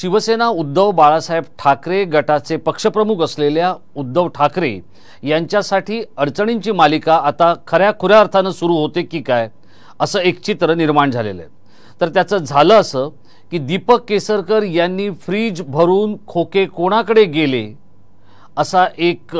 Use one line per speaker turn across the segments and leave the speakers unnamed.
शिवसेना उद्धव बाळासाहेब ठाकरे गटाचे पक्षप्रमुख असलेल्या उद्धव ठाकरे यांच्यासाठी अडचणींची मालिका आता खऱ्या खुऱ्या अर्थानं सुरू होते की काय असं एक चित्र निर्माण झालेलं आहे तर त्याचं झालं असं की दीपक केसरकर यांनी फ्रीज भरून खोके कोणाकडे गेले असा एक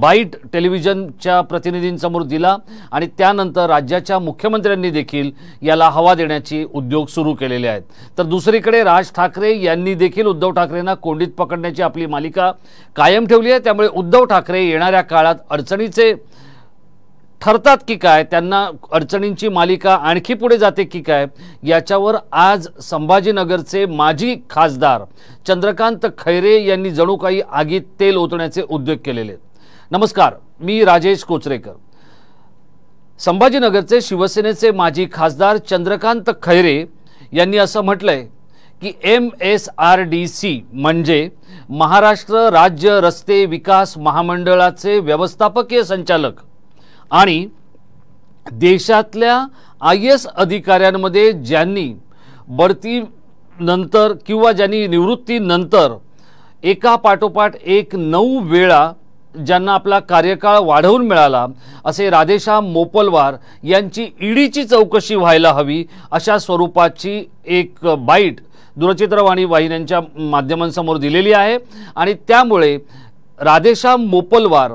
बाईट टेलिव्हिजनच्या प्रतिनिधींसमोर दिला आणि त्यानंतर राज्याच्या मुख्यमंत्र्यांनी देखील याला हवा देण्याची उद्योग सुरू केलेले आहेत तर दुसरीकडे राज ठाकरे यांनी देखील उद्धव ठाकरेंना कोंडीत पकडण्याची आपली मालिका कायम ठेवली आहे त्यामुळे उद्धव ठाकरे येणाऱ्या काळात अडचणीचे ठरतात की काय त्यांना अडचणींची मालिका आणखी पुढे जाते की काय याच्यावर आज संभाजीनगरचे माजी खासदार चंद्रकांत खैरे यांनी जणू काही आगीत तेल ओतण्याचे उद्योग केलेले आहेत नमस्कार मी राजेश कोचरेकर संभाजीनगरचे शिवसेनेचे माजी खासदार चंद्रकांत खैरे यांनी असं म्हटलंय की M S R D C म्हणजे महाराष्ट्र राज्य रस्ते विकास महामंडळाचे व्यवस्थापकीय संचालक आणि देशातल्या आय एस अधिकाऱ्यांमध्ये ज्यांनी बढती नंतर किंवा ज्यांनी निवृत्तीनंतर एका पाठोपाठ एक नऊ वेळा ज्यांना आपला कार्यकाळ वाढवून मिळाला असे राधेशा मोपलवार यांची ईडीची चौकशी व्हायला हवी अशा स्वरूपाची एक बाईट दूरचित्रवाणी वाहिन्यांच्या माध्यमांसमोर दिलेली आहे आणि त्यामुळे राधेशा मोपलवार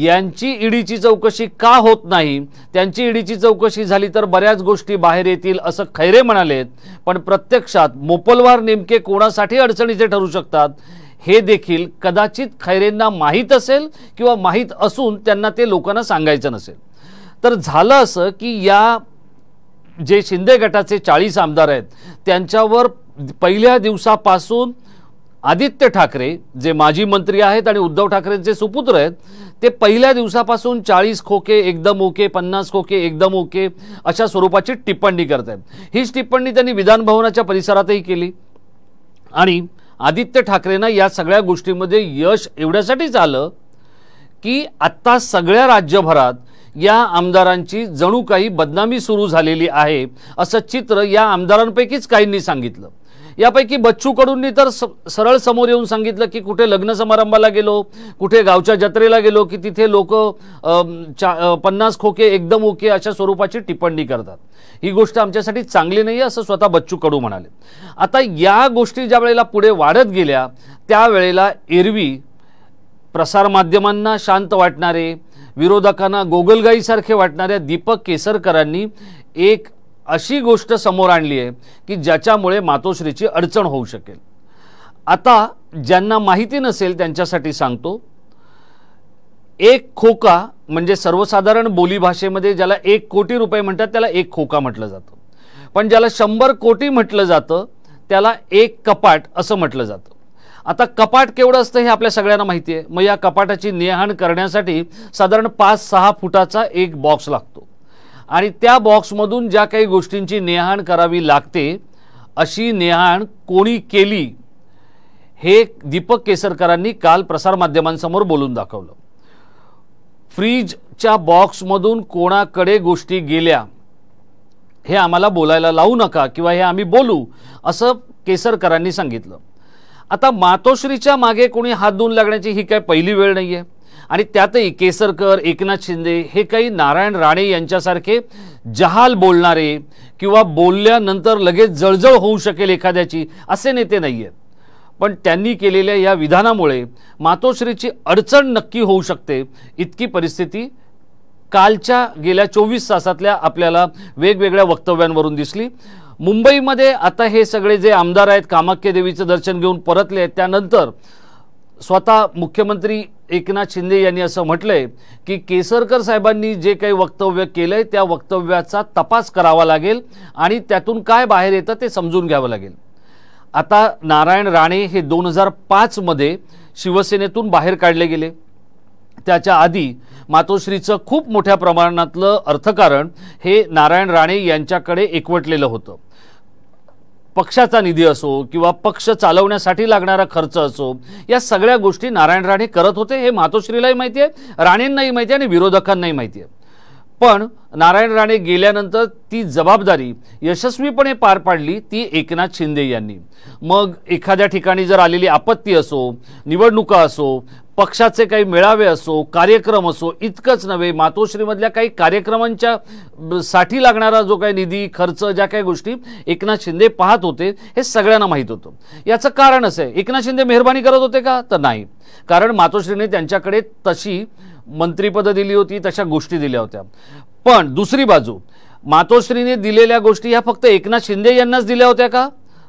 यांची ईडीची चौकशी का होत नाही त्यांची ईडीची चौकशी झाली तर बऱ्याच गोष्टी बाहेर येतील असं खैरे म्हणालेत पण प्रत्यक्षात मोपलवार नेमके कोणासाठी अडचणीचे ठरू शकतात हे देखील कदाचित खैरेंना माहीत असेल किंवा माहीत असून त्यांना ते लोकांना सांगायचं नसेल तर झालं असं की या जे शिंदे गटाचे चाळीस आमदार आहेत त्यांच्यावर पहिल्या दिवसापासून आदित्य ठाकरे जे माजी मंत्री आहेत आणि उद्धव ठाकरेंचे सुपुत्र आहेत ते पहिल्या दिवसापासून चाळीस खोके एकदम ओके पन्नास खोके एकदम ओके अशा स्वरूपाची टिप्पणी करत आहेत हीच टिप्पणी त्यांनी विधानभवनाच्या परिसरातही केली आणि आदित्य ठाकरेंना या सगळ्या गोष्टीमध्ये यश एवढ्यासाठीच आलं की आत्ता सगळ्या राज्यभरात या आमदारांची जणू काही बदनामी सुरू झालेली आहे असं चित्र या आमदारांपैकीच काहींनी सांगितलं यापैकी बच्चू कडूंनी तर सरळ समोर येऊन सांगितलं की कुठे लग्न समारंभाला गेलो कुठे गावच्या जत्रेला गेलो की तिथे लोक पन्नास खोके एकदम ओके अशा स्वरूपाची टिप्पणी करतात ही गोष्ट आमच्यासाठी चांगली नाही असं स्वतः बच्चू कडू म्हणाले आता या गोष्टी ज्या वेळेला पुढे वाढत गेल्या त्यावेळेला एरवी प्रसारमाध्यमांना शांत वाटणारे विरोधकांना गोगलगाईसारखे वाटणाऱ्या दीपक केसरकरांनी एक अशी गोष्ट समोर आणली आहे की ज्याच्यामुळे मातोश्रीची अडचण होऊ शकेल आता ज्यांना माहिती नसेल त्यांच्यासाठी सांगतो एक खोका म्हणजे सर्वसाधारण बोलीभाषेमध्ये ज्याला एक कोटी रुपये म्हणतात त्याला एक खोका म्हटलं जातं पण ज्याला शंभर कोटी म्हटलं जातं त्याला एक कपाट असं म्हटलं जातं आता कपाट केवढं असतं हे आपल्या सगळ्यांना माहिती आहे मग या कपाटाची नेहाण करण्यासाठी साधारण पाच सहा फुटाचा एक बॉक्स लागतो आणि त्या बॉक्समधून ज्या काही गोष्टींची नेहाण करावी लागते अशी नेहाण कोणी केली हे दीपक केसरकरांनी काल प्रसारमाध्यमांसमोर बोलून दाखवलं फ्रीजच्या बॉक्समधून कोणाकडे गोष्टी गेल्या हे आम्हाला बोलायला लावू नका किंवा हे आम्ही बोलू असं केसरकरांनी सांगितलं आता मातोश्रीच्या मागे कोणी हात धुवून लागण्याची ही काय पहिली वेळ नाही आहे आणि त्यातही केसरकर एकनाथ शिंदे हे काही नारायण राणे यांच्यासारखे जहाल बोलणारे किंवा बोलल्यानंतर लगेच जळजळ होऊ शकेल एखाद्याची असे नेते नाही आहेत पण त्यांनी केलेल्या या विधानामुळे मातोश्रीची अडचण नक्की होऊ शकते इतकी परिस्थिती कालच्या गेल्या चोवीस तासातल्या आपल्याला वेगवेगळ्या वक्तव्यांवरून दिसली मुंबईमध्ये आता हे सगळे जे आमदार आहेत कामाख्या देवीचं दर्शन घेऊन परतले आहेत त्यानंतर स्वतः मुख्यमंत्री एकनाथ शिंदे यांनी असं म्हटलंय की केसरकर साहेबांनी जे काही वक्तव्य केलं आहे त्या वक्तव्याचा तपास करावा लागेल आणि त्यातून काय बाहेर येतं ते समजून घ्यावं लागेल आता नारायण राणे हे दोन हजार पाचमध्ये शिवसेनेतून बाहेर काढले गेले त्याच्या आधी मातोश्रीचं खूप मोठ्या प्रमाणातलं अर्थकारण हे नारायण राणे यांच्याकडे एकवटलेलं होतं पक्षाचा निधी असो किंवा पक्ष चालवण्यासाठी लागणारा खर्च असो या सगळ्या गोष्टी नारायण राणे करत होते हे मातोश्रीलाही माहिती आहे राणेंनाही माहिती आहे आणि विरोधकांनाही माहिती आहे पण नारायण राणे गेल्यानंतर ती जबाबदारी यशस्वीपणे पार पाडली ती एकनाथ शिंदे यांनी मग एखाद्या ठिकाणी जर आलेली आपत्ती असो निवडणुका असो पक्षाचे काही मेळावे असो कार्यक्रम असो इतकंच नव्हे मातोश्रीमधल्या काही कार्यक्रमांच्या साठी लागणारा जो काही निधी खर्च ज्या काही गोष्टी एकनाथ शिंदे पाहत होते हे सगळ्यांना माहीत होतं याचं कारण असं आहे एकनाथ शिंदे मेहरबानी करत होते का तर नाही कारण मातोश्रीने त्यांच्याकडे तशी मंत्रिपदं दिली होती तशा गोष्टी दिल्या होत्या पण दुसरी बाजू मातोश्रीने दिलेल्या गोष्टी ह्या फक्त एकनाथ शिंदे यांनाच दिल्या होत्या का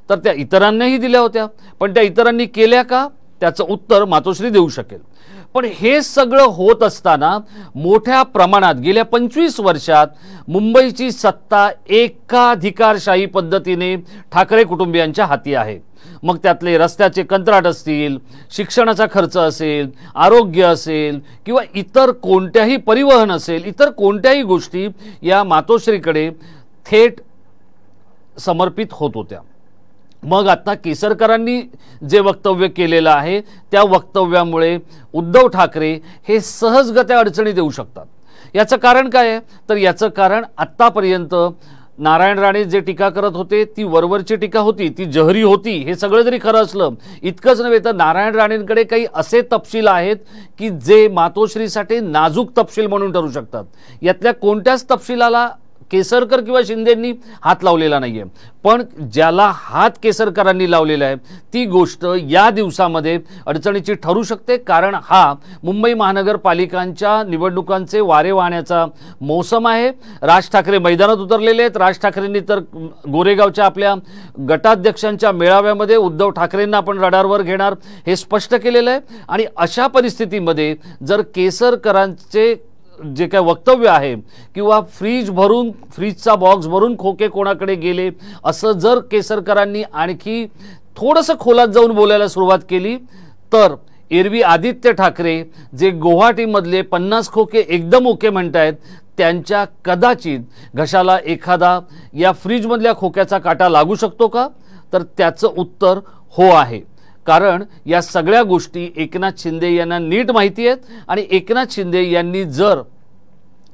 तर त्या इतरांनाही दिल्या होत्या पण त्या इतरांनी केल्या का त्याचं उत्तर मातोश्री देऊ शकेल पण हे सगळं होत असताना मोठ्या प्रमाणात गेल्या पंचवीस वर्षात मुंबईची सत्ता एकाधिकारशाही पद्धतीने ठाकरे कुटुंबियांच्या हाती आहे मग त्यातले रस्त्याचे कंत्राट असतील शिक्षणाचा खर्च असेल आरोग्य असेल किंवा इतर कोणत्याही परिवहन असेल इतर कोणत्याही गोष्टी या मातोश्रीकडे थेट समर्पित होत होत्या मग आता केसरकरांनी जे वक्तव्य केलेलं आहे त्या वक्तव्यामुळे उद्धव ठाकरे हे सहजगत्या अडचणी देऊ शकतात याचं कारण काय आहे तर याचं कारण आत्तापर्यंत नारायण राणे जे टीका करत होते ती वरवरची टीका होती ती जहरी होती हे सगळं जरी खरं असलं इतकंच नव्हे तर नारायण राणेंकडे काही असे तपशील आहेत की जे मातोश्रीसाठी नाजूक तपशील म्हणून ठरू शकतात यातल्या कोणत्याच तपशिलाला केसरकर किंवा शिंदेंनी हात लावलेला नाही आहे पण ज्याला हात केसरकरांनी लावलेला आहे ती गोष्ट या दिवसामध्ये अडचणीची ठरू शकते कारण हा मुंबई महानगरपालिकांच्या निवडणुकांचे वारे वाहण्याचा मौसम आहे राज ठाकरे मैदानात उतरलेले आहेत राज ठाकरेंनी तर गोरेगावच्या आपल्या गटाध्यक्षांच्या मेळाव्यामध्ये उद्धव ठाकरेंना आपण रडारवर घेणार हे स्पष्ट केलेलं आहे आणि अशा परिस्थितीमध्ये जर केसरकरांचे जे काय वक्तव्य आहे किंवा फ्रीज भरून फ्रीजचा बॉक्स भरून खोके कोणाकडे गेले असं जर केसरकरांनी आणखी थोडंसं खोलात जाऊन बोलायला सुरुवात केली तर एरवी आदित्य ठाकरे जे गुवाहाटीमधले पन्नास खोके एकदम ओके म्हणत आहेत त्यांच्या कदाचित घशाला एखादा या फ्रीजमधल्या खोक्याचा काटा लागू शकतो का तर त्याचं उत्तर हो आहे कारण या सगळ्या गोष्टी एकनाथ शिंदे यांना नीट माहिती आहेत आणि एकनाथ शिंदे यांनी जर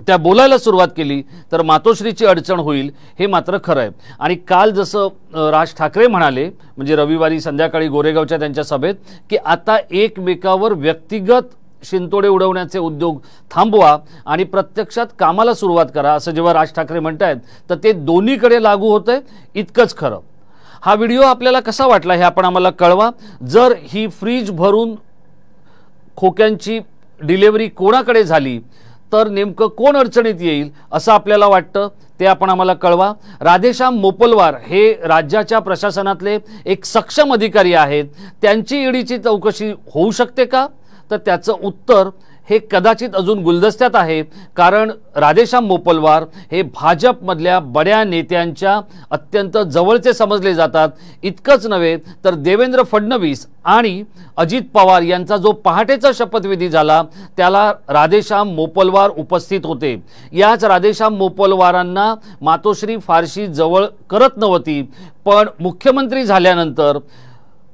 त्या बोलायला सुरुवात केली तर मातोश्रीची अडचण होईल हे मात्र खरं आहे आणि काल जसं राज ठाकरे म्हणाले म्हणजे रविवारी संध्याकाळी गोरेगावच्या त्यांच्या सभेत की आता एकमेकावर व्यक्तिगत शिंतोडे उडवण्याचे उद्योग थांबवा आणि प्रत्यक्षात कामाला सुरुवात करा असं जेव्हा राज ठाकरे म्हणत आहेत तर ते दोन्हीकडे लागू होतं आहे इतकंच खरं हा व्हिडिओ आपल्याला कसा वाटला हे आपण आम्हाला कळवा जर ही फ्रीज भरून खोक्यांची डिलेवरी कोणाकडे झाली तर नेमकं कोण अडचणीत येईल असं आपल्याला वाटतं ते आपण आम्हाला कळवा राधेश्याम मोपलवार हे राज्याच्या प्रशासनातले एक सक्षम अधिकारी आहेत त्यांची ईडीची चौकशी होऊ शकते का तर त्याचं उत्तर हे कदाचित अजून गुलदस्त्यात आहे कारण राधेश्याम मोपलवार हे भाजपमधल्या बड्या नेत्यांच्या अत्यंत जवळचे समजले जातात इतकंच नव्हे तर देवेंद्र फडणवीस आणि अजित पवार यांचा जो पहाटेचा शपथविधी झाला त्याला राधेश्याम मोपलवार उपस्थित होते याच राधेश्याम मोपलवारांना मातोश्री फारशी जवळ करत नव्हती पण मुख्यमंत्री झाल्यानंतर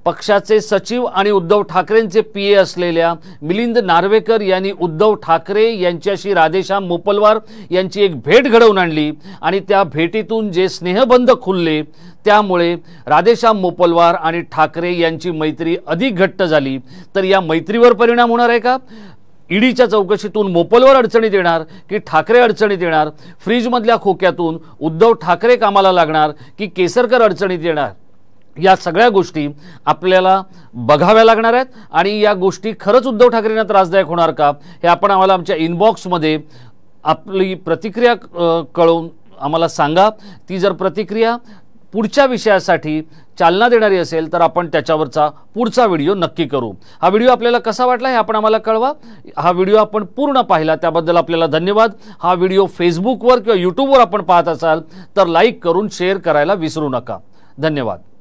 पक्षाचे सचिव आणि उद्धव ठाकरेंचे पी ए असलेल्या मिलिंद नार्वेकर यांनी उद्धव ठाकरे यांच्याशी राधेश्याम मोपलवार यांची एक भेट घडवून आणली आणि त्या भेटीतून जे स्नेहबंध खुलले त्यामुळे राधेश्याम मोपलवार आणि ठाकरे यांची मैत्री अधिक घट्ट झाली तर या मैत्रीवर परिणाम होणार आहे का ईडीच्या चौकशीतून मोपलवर अडचणीत येणार की ठाकरे अडचणीत येणार फ्रीजमधल्या खोक्यातून उद्धव ठाकरे कामाला लागणार की केसरकर अडचणीत येणार या सगळ्या गोष्टी आपल्याला बघाव्या लागणार आहेत आणि या गोष्टी खरंच उद्धव ठाकरेंना त्रासदायक होणार का हे आपण आम्हाला आमच्या इनबॉक्समध्ये आपली प्रतिक्रिया कळवून आम्हाला सांगा ती जर प्रतिक्रिया पुढच्या विषयासाठी चालना देणारी असेल तर आपण त्याच्यावरचा पुढचा व्हिडिओ नक्की करू हा व्हिडिओ आपल्याला कसा वाटला हे आपण आम्हाला कळवा हा व्हिडिओ आपण पूर्ण पाहिला त्याबद्दल आपल्याला धन्यवाद हा व्हिडिओ फेसबुकवर किंवा यूट्यूबवर आपण पाहत असाल तर लाईक करून शेअर करायला विसरू नका धन्यवाद